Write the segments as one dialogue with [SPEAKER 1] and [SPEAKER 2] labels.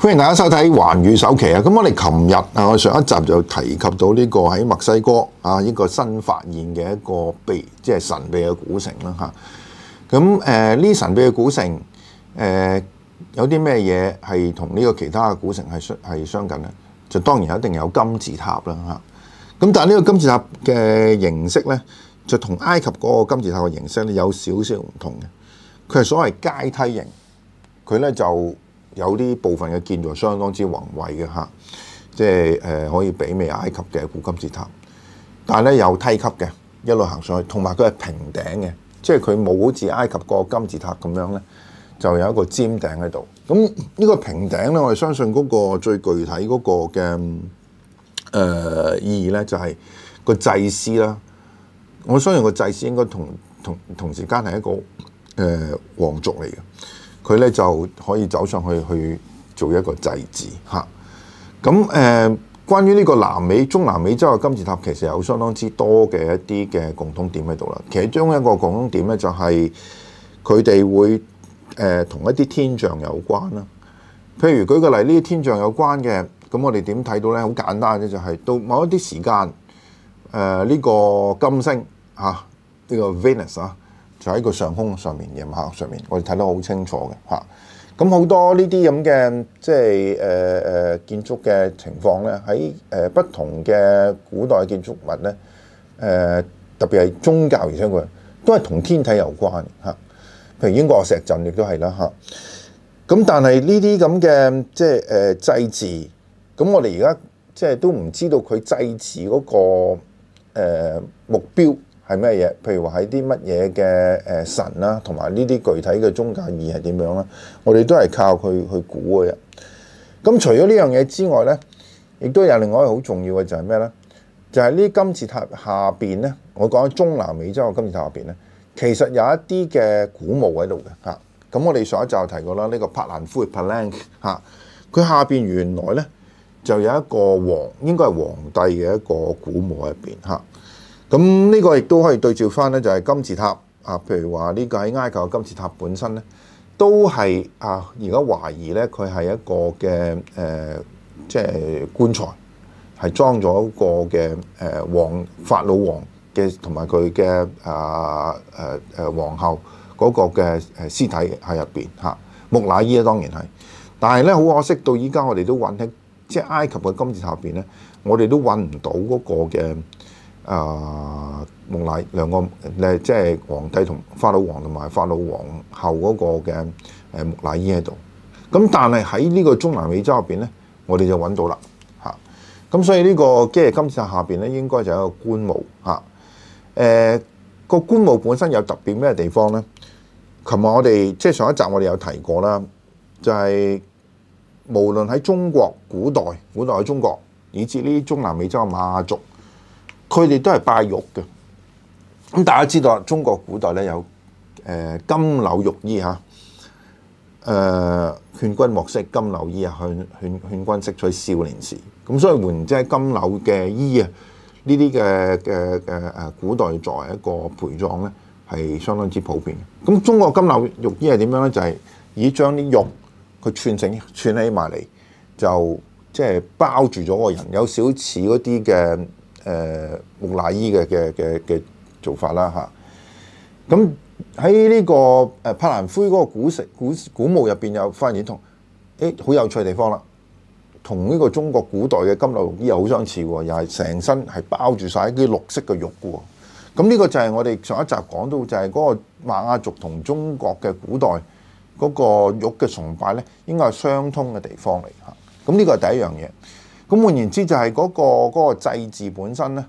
[SPEAKER 1] 欢迎大家收睇《環宇首期》啊！咁我哋琴日啊，上一集就提及到呢个喺墨西哥啊，一个新发现嘅一个秘，即系神秘嘅古城啦吓。咁诶，呢神秘嘅古城诶，有啲咩嘢系同呢个其他嘅古城系相系相近咧？就当然一定有金字塔啦吓。咁但系呢个金字塔嘅形式咧，就同埃及嗰个金字塔嘅形式咧有少少唔同嘅。佢系所谓阶梯型，佢咧就。有啲部分嘅建造相當之宏偉嘅嚇，即係誒可以媲美埃及嘅古金字塔，但系咧有梯級嘅一路行上去，同埋佢係平頂嘅，即係佢冇好似埃及個金字塔咁樣咧，就有一個尖頂喺度。咁呢個平頂咧，我相信嗰個最具體嗰個嘅誒意義咧，就係個祭司啦。我相信個祭司應該同同同時間係一個誒王族嚟嘅。佢咧就可以走上去去做一個祭祀嚇。咁誒，關於呢個南美、中南美洲嘅金字塔，其實有相當之多嘅一啲嘅共通點喺度啦。其中一個共通點咧，就係佢哋會誒同一啲天象有關啦。譬如舉個例，呢啲天象有關嘅，咁我哋點睇到咧？好簡單啫，就係到某一啲時間，誒呢個金星嚇，呢個 Venus 啊。就喺個上空上面，夜晚上面，我哋睇得好清楚嘅嚇。咁好多呢啲咁嘅，即系誒誒建築嘅情況咧，喺誒不同嘅古代建築物咧，誒特別係宗教，而且佢都係同天體有關嚇。譬如英國石陣亦都係啦嚇。咁但係呢啲咁嘅，即系誒祭祀，咁我哋而家即系都唔知道佢祭祀嗰個目標。係咩嘢？譬如話喺啲乜嘢嘅誒神啦，同埋呢啲具體嘅宗教意係點樣啦？我哋都係靠佢去估嘅。咁除咗呢樣嘢之外咧，亦都有另外一好重要嘅就係咩咧？就係呢金字塔下邊咧，我講中南美洲金字塔下邊咧，其實有一啲嘅古墓喺度嘅嚇。咁我哋上一集提過啦，呢個帕蘭夫爾帕蘭嚇，佢下邊原來咧就有一個皇，應該係皇帝嘅一個古墓喺邊嚇。咁呢個亦都可以對照翻咧，就係金字塔啊，譬如話呢個喺埃及嘅金字塔本身咧，都係啊，而家懷疑咧，佢係一個嘅誒，即系棺材，係裝咗一個嘅誒王法老王嘅同埋佢嘅啊誒誒皇后嗰個嘅誒屍體喺入邊嚇木乃伊啊當然係，但系咧好可惜到依家我哋都揾喺即系埃及嘅金字塔入邊咧，我哋都揾唔到嗰個嘅。啊！木乃兩個咧，即系皇帝同法老王同埋法老王后嗰個嘅誒木乃伊喺度。咁但系喺呢個中南美洲入邊咧，我哋就揾到啦嚇。咁所以呢個即係金字塔下邊咧，應該就一個棺墓嚇。誒個棺墓本身有特別咩地方咧？琴日我哋即係上一集我哋有提過啦，就係無論喺中國古代、古代嘅中國，以至呢啲中南美洲嘅馬族。佢哋都係拜玉嘅，咁大家知道中國古代咧有誒金柳玉衣嚇，誒勸君莫惜金柳衣啊，勸勸勸君惜取少年時，咁所以換即係金柳嘅衣啊，呢啲嘅嘅嘅誒古代作為一個陪葬咧，係相當之普遍咁中國金柳玉衣係點樣咧？就係以將啲玉佢串成串起埋嚟，就即係包住咗個人，有少少似嗰啲嘅。誒木乃伊嘅嘅嘅嘅做法啦嚇，咁喺呢個誒柏蘭灰嗰個古石古古墓入邊有發現同誒好有趣嘅地方啦，同呢個中國古代嘅金綠玉又好相似喎，又係成身係包住晒啲綠色嘅肉喎，咁呢個就係我哋上一集講到就係嗰個瑪雅族同中國嘅古代嗰個玉嘅崇拜咧，應該係相通嘅地方嚟嚇，咁呢個係第一樣嘢。咁換言之，就係嗰個嗰個製字本身咧，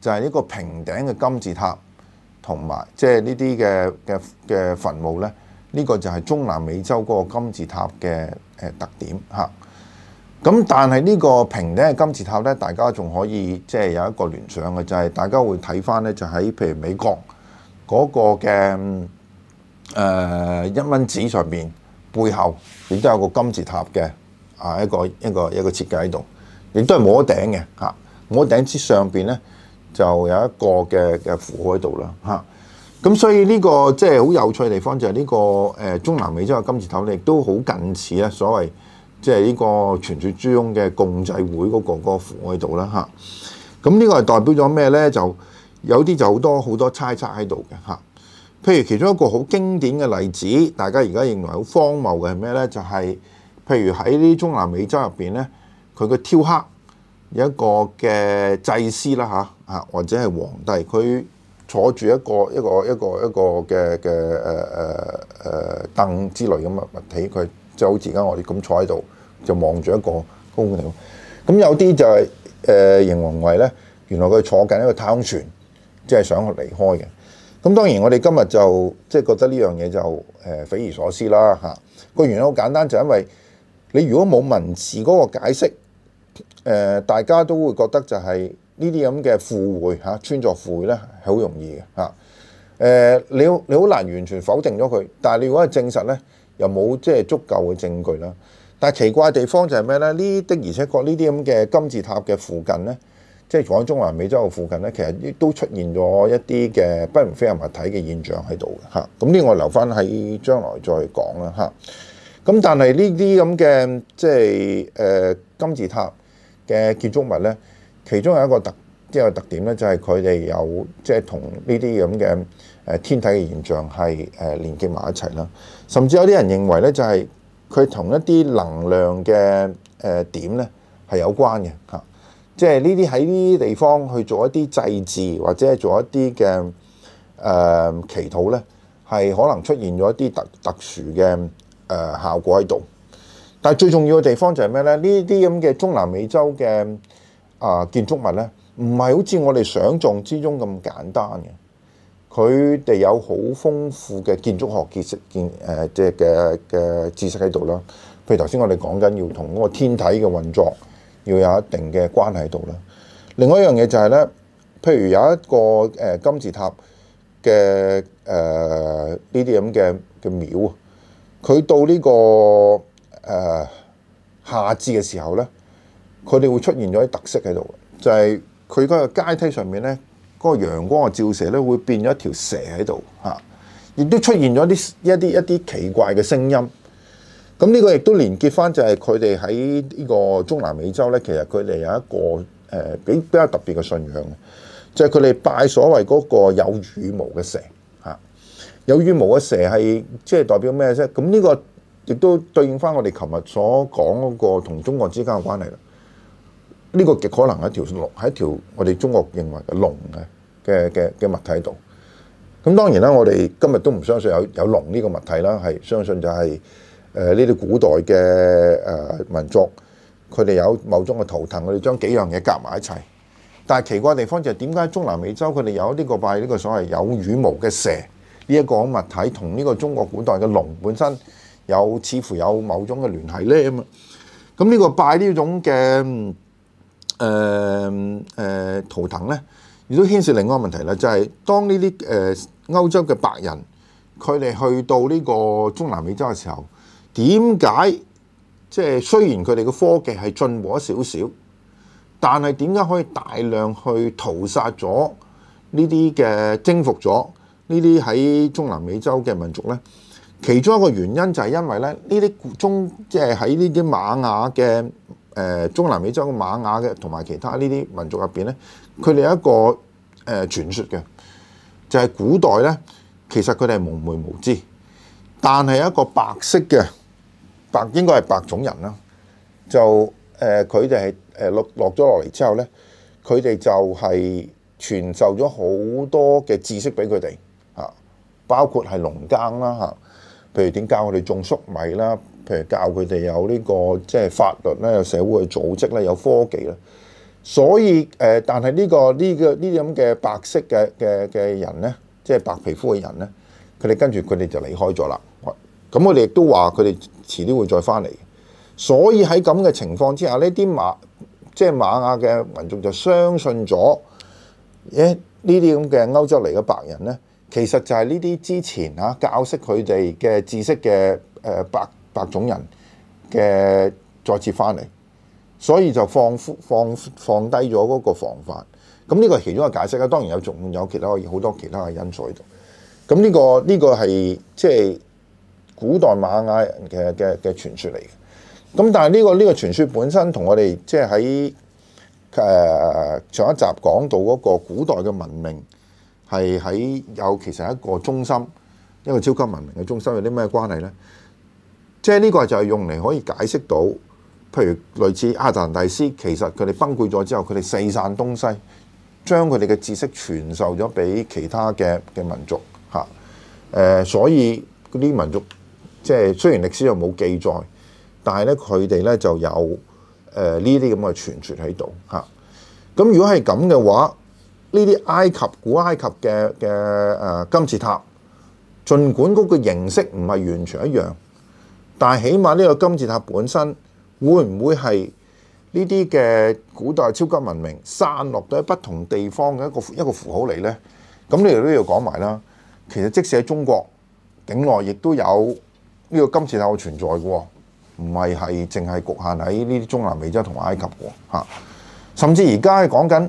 [SPEAKER 1] 就係呢個平頂嘅金字塔，同埋即係呢啲嘅嘅嘅墳墓咧，呢個就係中南美洲嗰個金字塔嘅誒特點嚇。咁但係呢個平頂嘅金字塔咧，大家仲可以即係有一個聯想嘅，就係大家會睇翻咧，就喺譬如美國嗰個嘅誒一蚊紙上面背後亦都有個金字塔嘅啊一個一個一個設計喺度。亦都係冇頂嘅嚇，冇頂之上邊咧就有一個嘅嘅符喺度啦嚇。咁所以呢個即係好有趣嘅地方就係呢個誒中南美洲嘅金字塔咧，亦都好近似咧所謂即係呢個傳説中嘅共濟會嗰個個符喺度啦嚇。咁呢個係代表咗咩咧？就有啲就好多好多猜測喺度嘅嚇。譬如其中一個好經典嘅例子，大家而家認為好荒謬嘅係咩咧？就係譬如喺呢中南美洲入邊咧。佢個挑刻有一個嘅祭司啦嚇嚇，或者係皇帝，佢坐住一個一個一個一個嘅嘅誒誒誒凳之類咁嘅物體，佢即係好似而家我哋咁坐喺度，就望住一個公共咁有啲就係誒容為咧，原來佢坐緊一個太空船，即係想離開嘅。咁當然我哋今日就即係覺得呢樣嘢就誒匪夷所思啦嚇。個原因好簡單，就因為你如果冇文字嗰個解釋。誒，大家都會覺得就係呢啲咁嘅附會嚇，穿作附會咧，係好容易嘅嚇。誒，你你好難完全否定咗佢，但系你如果係證實咧，又冇即係足夠嘅證據啦。但係奇怪嘅地方就係咩咧？呢的而且確呢啲咁嘅金字塔嘅附近咧，即係講中華美洲嘅附近咧，其實都出現咗一啲嘅不明飛行物體嘅現象喺度嘅嚇。咁呢個留翻喺將來再講啦嚇。咁但係呢啲咁嘅即係誒金字塔。嘅建築物咧，其中有一個特即係特點咧，就係佢哋有即係同呢啲咁嘅誒天體嘅現象係誒連結埋一齊啦。甚至有啲人認為咧，就係佢同一啲能量嘅誒點咧係有關嘅嚇。即係呢啲喺呢啲地方去做一啲祭祀，或者係做一啲嘅誒祈禱咧，係可能出現咗一啲特特殊嘅誒效果喺度。但最重要嘅地方就係咩咧？呢啲咁嘅中南美洲嘅啊建築物咧，唔係好似我哋想象之中咁簡單嘅。佢哋有好豐富嘅建築學知識、建誒即係嘅嘅知識喺度啦。譬如頭先我哋講緊要同嗰個天體嘅運作要有一定嘅關係度啦。另外一樣嘢就係咧，譬如有一個誒金字塔嘅誒呢啲咁嘅嘅廟啊，佢到呢個。誒夏至嘅時候咧，佢哋會出現咗啲特色喺度，就係佢嗰個階梯上面咧，嗰個陽光嘅照射咧會變咗一條蛇喺度嚇，亦都出現咗啲一啲一啲奇怪嘅聲音。咁呢個亦都連結翻就係佢哋喺呢個中南美洲咧，其實佢哋有一個誒比比較特別嘅信仰，就係佢哋拜所謂嗰個有羽毛嘅蛇嚇。有羽毛嘅蛇係即係代表咩啫？咁呢個。亦都對應翻我哋琴日所講嗰個同中國之間嘅關係啦。呢個極可能係一條龍，係一條我哋中國認為嘅龍嘅嘅嘅物體度。咁當然啦，我哋今日都唔相信有有龍呢個物體啦，係相信就係誒呢啲古代嘅誒民族，佢哋有某種嘅圖騰，佢哋將幾樣嘢夾埋一齊。但係奇怪地方就係點解中南美洲佢哋有呢個拜呢個所謂有羽毛嘅蛇呢一個物體，同呢個中國古代嘅龍本身。有似乎有某種嘅聯繫咧咁啊！咁呢個拜呢種嘅誒誒圖騰咧，亦都牽涉另外一個問題啦，就係當呢啲誒歐洲嘅白人佢哋去到呢個中南美洲嘅時候，點解即係雖然佢哋嘅科技係進步咗少少，但係點解可以大量去屠殺咗呢啲嘅征服咗呢啲喺中南美洲嘅民族咧？其中一個原因就係因為咧，呢啲中即係喺呢啲瑪雅嘅誒中南美洲嘅瑪雅嘅同埋其他呢啲民族入邊咧，佢哋有一個誒傳說嘅，就係古代咧，其實佢哋蒙昧無知，但係一個白色嘅白應該係白種人啦，就誒佢哋誒落落咗落嚟之後咧，佢哋就係傳授咗好多嘅知識俾佢哋啊，包括係農耕啦嚇。譬如點教我哋種粟米啦？譬如教佢哋有呢個即係法律咧，有社會嘅組織咧，有科技啦。所以誒，但係呢個呢個呢啲咁嘅白色嘅嘅嘅人咧，即係白皮膚嘅人咧，佢哋跟住佢哋就離開咗啦。咁我哋亦都話佢哋遲啲會再翻嚟。所以喺咁嘅情況之下，呢啲馬即係馬雅嘅民族就相信咗，誒呢啲咁嘅歐洲嚟嘅白人咧。其實就係呢啲之前啊教識佢哋嘅知識嘅誒白白種人嘅再次翻嚟，所以就放放放低咗嗰個防範。咁呢個係其中嘅解釋啦。當然有仲有其他好多其他嘅因素喺度。咁呢個呢個係即係古代瑪雅人嘅嘅嘅傳說嚟嘅。咁但係呢個呢個傳說本身同我哋即係喺誒上一集講到嗰個古代嘅文明。係喺有其實一個中心，一個超級文明嘅中心，有啲咩關係呢？即係呢個就係用嚟可以解釋到，譬如類似阿達蘭大師，其實佢哋崩潰咗之後，佢哋四散東西，將佢哋嘅知識傳授咗俾其他嘅嘅民族嚇。誒，所以嗰啲民族即係雖然歷史又冇記載，但係咧佢哋咧就有誒呢啲咁嘅傳傳喺度嚇。咁如果係咁嘅話，呢啲埃及古埃及嘅嘅誒金字塔，儘管嗰個形式唔係完全一樣，但係起碼呢個金字塔本身會唔會係呢啲嘅古代超級文明散落到喺不同地方嘅一個一個符號嚟咧？咁呢度都要講埋啦。其實即使喺中國境內，亦都有呢個金字塔嘅存在嘅，唔係係淨係局限喺呢啲中南美洲同埃及嘅嚇。甚至而家講緊。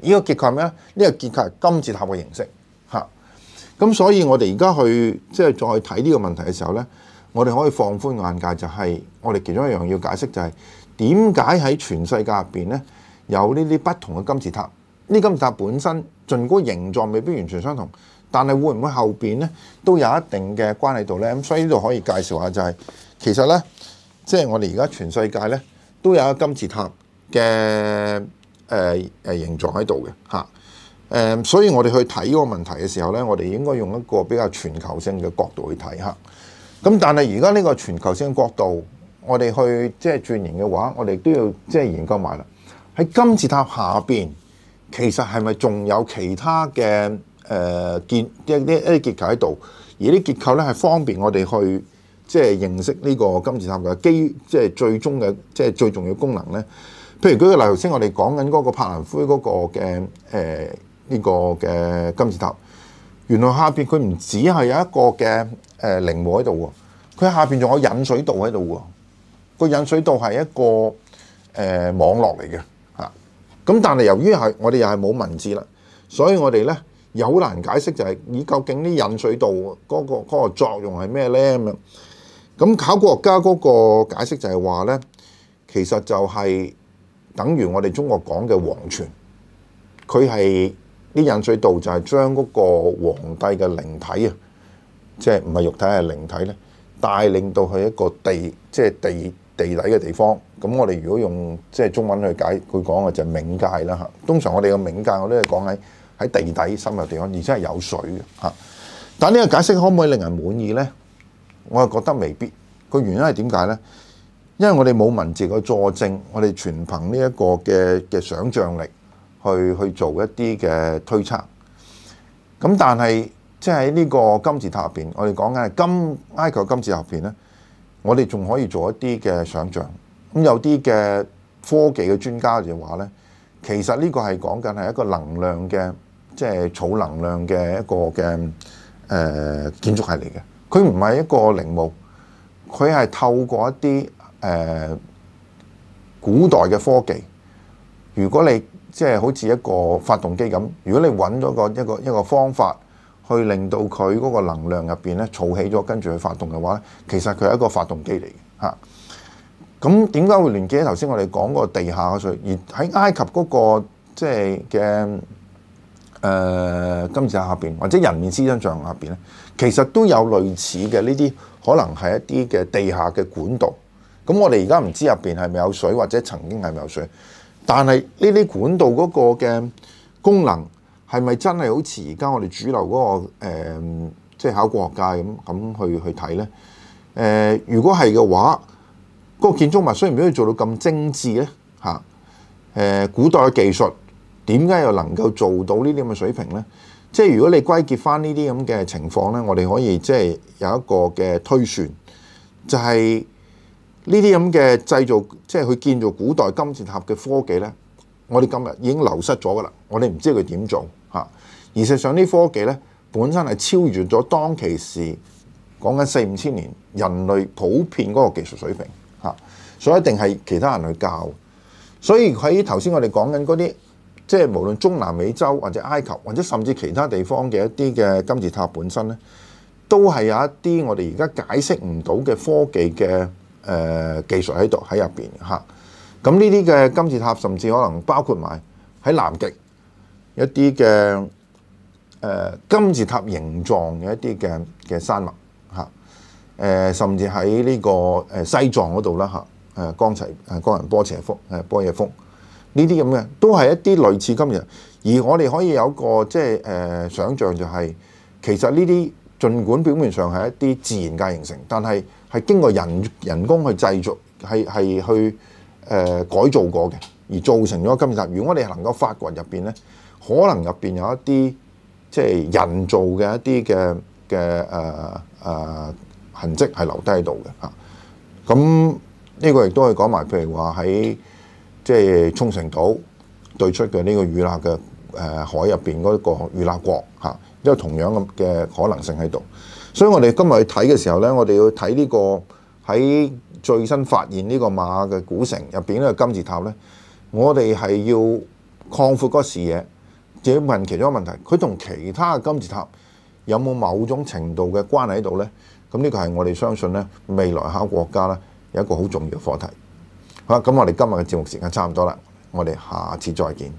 [SPEAKER 1] 呢個結構係咩咧？呢個結構係金字塔嘅形式嚇。咁所以，我哋而家去即係再睇呢個問題嘅時候咧，我哋可以放寬眼界，就係我哋其中一樣要解釋就係點解喺全世界入邊咧有呢啲不同嘅金字塔？呢金字塔本身儘管形狀未必完全相同，但係會唔會後邊咧都有一定嘅關係度咧？咁所以呢度可以介紹下就係其實咧，即係我哋而家全世界咧都有一金字塔嘅。誒誒形狀喺度嘅嚇，誒，所以我哋去睇呢個問題嘅時候咧，我哋應該用一個比較全球性嘅角度去睇嚇。咁但係而家呢個全球性角度，我哋去即係轉型嘅話，我哋都要即係研究埋啦。喺金字塔下邊，其實係咪仲有其他嘅誒結一啲一啲結構喺度？而啲結構咧係方便我哋去即係認識呢個金字塔嘅基，即係最終嘅即係最重要功能咧。譬如舉個例頭先，我哋講緊嗰個柏林灰嗰個嘅誒呢個嘅金字塔，原來下邊佢唔只係有一個嘅誒靈湖喺度喎，佢下邊仲有引水道喺度喎。個引水道係一個誒網絡嚟嘅嚇。咁但係由於係我哋又係冇文字啦，所以我哋咧有好難解釋就係，以究竟啲引水道嗰個嗰個作用係咩咧咁樣？咁考古學家嗰個解釋就係話咧，其實就係。等於我哋中國講嘅皇泉，佢係啲引水道就係將嗰個皇帝嘅靈體啊，即係唔係肉體係靈體咧，帶領到去一個地，即係地地底嘅地方。咁我哋如果用即係中文去解佢講嘅就冥界啦嚇。通常我哋嘅冥界我都係講喺喺地底深入地方，而且係有水嘅嚇。但呢個解釋可唔可以令人滿意咧？我係覺得未必。個原因係點解咧？因為我哋冇文字個佐證，我哋全憑呢一個嘅嘅想像力去去做一啲嘅推測。咁但係即係呢個金字塔入邊，我哋講緊係金埃及金字塔入邊咧，我哋仲可以做一啲嘅想像。咁有啲嘅科技嘅專家就話咧，其實呢個係講緊係一個能量嘅，即係儲能量嘅一個嘅誒建築係嚟嘅。佢唔係一個陵墓，佢係透過一啲。誒古代嘅科技，如果你即係好似一個發動機咁，如果你揾咗個一個一個方法去令到佢嗰個能量入邊咧儲起咗，跟住去發動嘅話咧，其實佢係一個發動機嚟嘅嚇。咁點解會連接喺頭先我哋講嗰個地下嘅水？而喺埃及嗰個即係嘅誒金字塔下邊，或者人面獅身像下邊咧，其實都有類似嘅呢啲，可能係一啲嘅地下嘅管道。咁我哋而家唔知入邊係咪有水或者曾經係咪有水，但係呢啲管道嗰個嘅功能係咪真係好似而家我哋主流嗰個即係考古學界咁咁去去睇呢？誒，如果係嘅話，個建築物需唔要做到咁精緻呢？嚇誒，古代嘅技術點解又能夠做到呢啲咁嘅水平呢？即係如果你歸結翻呢啲咁嘅情況呢，我哋可以即係有一個嘅推算，就係。呢啲咁嘅製造，即係佢建造古代金字塔嘅科技咧，我哋今日已經流失咗噶啦。我哋唔知佢點做嚇，而實上啲科技咧本身係超越咗當其時講緊四五千年人類普遍嗰個技術水平嚇，所以一定係其他人去教。所以喺頭先我哋講緊嗰啲，即係無論中南美洲或者埃及或者甚至其他地方嘅一啲嘅金字塔本身咧，都係有一啲我哋而家解釋唔到嘅科技嘅。誒技術喺度喺入邊嚇，咁呢啲嘅金字塔甚至可能包括埋喺南極一啲嘅誒金字塔形狀嘅一啲嘅嘅山脈嚇，誒甚至喺呢個誒西藏嗰度啦嚇，誒江斜誒江人波斜峯誒波野峯呢啲咁嘅都係一啲類似今日，而我哋可以有個即係誒想像就係其實呢啲。儘管表面上係一啲自然界形成，但係係經過人人工去製造，係係去誒改造過嘅，而造成咗金石。如果你能夠發掘入邊咧，可能入邊有一啲即係人造嘅一啲嘅嘅誒誒痕跡係留低喺度嘅嚇。咁呢個亦都可以講埋，譬如話喺即係沖繩島對出嘅呢個乳立嘅誒海入邊嗰個與立國嚇。有同樣嘅可能性喺度，所以我哋今日去睇嘅時候咧，我哋要睇呢個喺最新發現呢個馬嘅古城入邊呢個金字塔咧，我哋係要擴闊個視野，要問其中一個問題，佢同其他金字塔有冇某種程度嘅關係喺度咧？咁呢個係我哋相信咧，未來下個國家咧有一個好重要嘅課題。好啦，咁我哋今日嘅節目時間差唔多啦，我哋下次再見。